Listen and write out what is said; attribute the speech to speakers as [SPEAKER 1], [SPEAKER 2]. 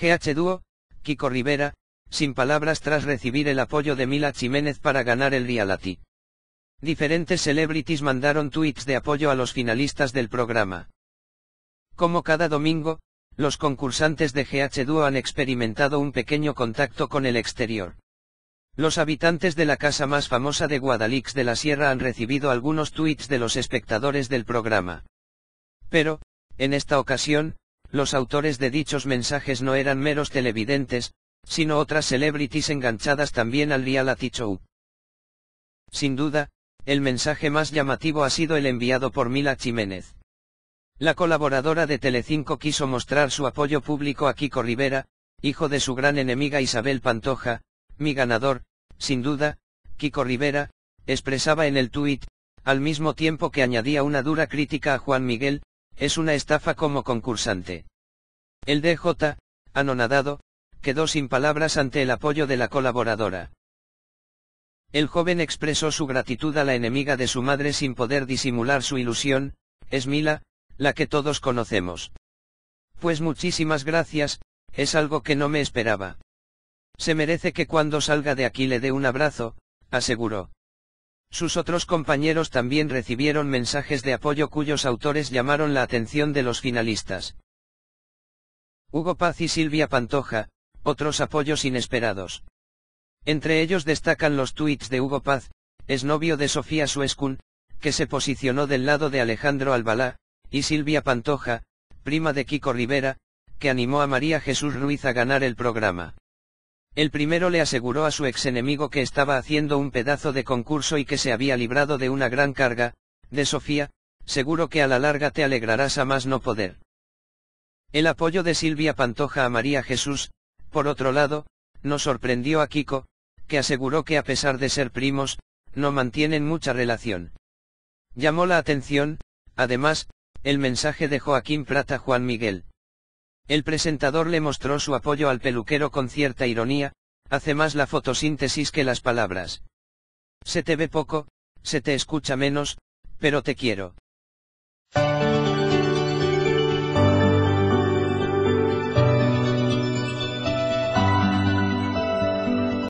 [SPEAKER 1] GH Duo, Kiko Rivera, sin palabras tras recibir el apoyo de Mila Jiménez para ganar el reality. Diferentes celebrities mandaron tweets de apoyo a los finalistas del programa. Como cada domingo, los concursantes de GH Duo han experimentado un pequeño contacto con el exterior. Los habitantes de la casa más famosa de Guadalix de la Sierra han recibido algunos tweets de los espectadores del programa. Pero, en esta ocasión, los autores de dichos mensajes no eran meros televidentes, sino otras celebrities enganchadas también al reality show. Sin duda, el mensaje más llamativo ha sido el enviado por Mila Jiménez. La colaboradora de Telecinco quiso mostrar su apoyo público a Kiko Rivera, hijo de su gran enemiga Isabel Pantoja, mi ganador, sin duda, Kiko Rivera, expresaba en el tuit, al mismo tiempo que añadía una dura crítica a Juan Miguel, es una estafa como concursante. El DJ, anonadado, quedó sin palabras ante el apoyo de la colaboradora. El joven expresó su gratitud a la enemiga de su madre sin poder disimular su ilusión, es Mila, la que todos conocemos. Pues muchísimas gracias, es algo que no me esperaba. Se merece que cuando salga de aquí le dé un abrazo, aseguró. Sus otros compañeros también recibieron mensajes de apoyo cuyos autores llamaron la atención de los finalistas. Hugo Paz y Silvia Pantoja, otros apoyos inesperados. Entre ellos destacan los tweets de Hugo Paz, exnovio de Sofía Suescun, que se posicionó del lado de Alejandro Albalá, y Silvia Pantoja, prima de Kiko Rivera, que animó a María Jesús Ruiz a ganar el programa. El primero le aseguró a su ex-enemigo que estaba haciendo un pedazo de concurso y que se había librado de una gran carga, de Sofía, seguro que a la larga te alegrarás a más no poder. El apoyo de Silvia Pantoja a María Jesús, por otro lado, no sorprendió a Kiko, que aseguró que a pesar de ser primos, no mantienen mucha relación. Llamó la atención, además, el mensaje de Joaquín Prata Juan Miguel. El presentador le mostró su apoyo al peluquero con cierta ironía, hace más la fotosíntesis que las palabras. Se te ve poco, se te escucha menos, pero te quiero.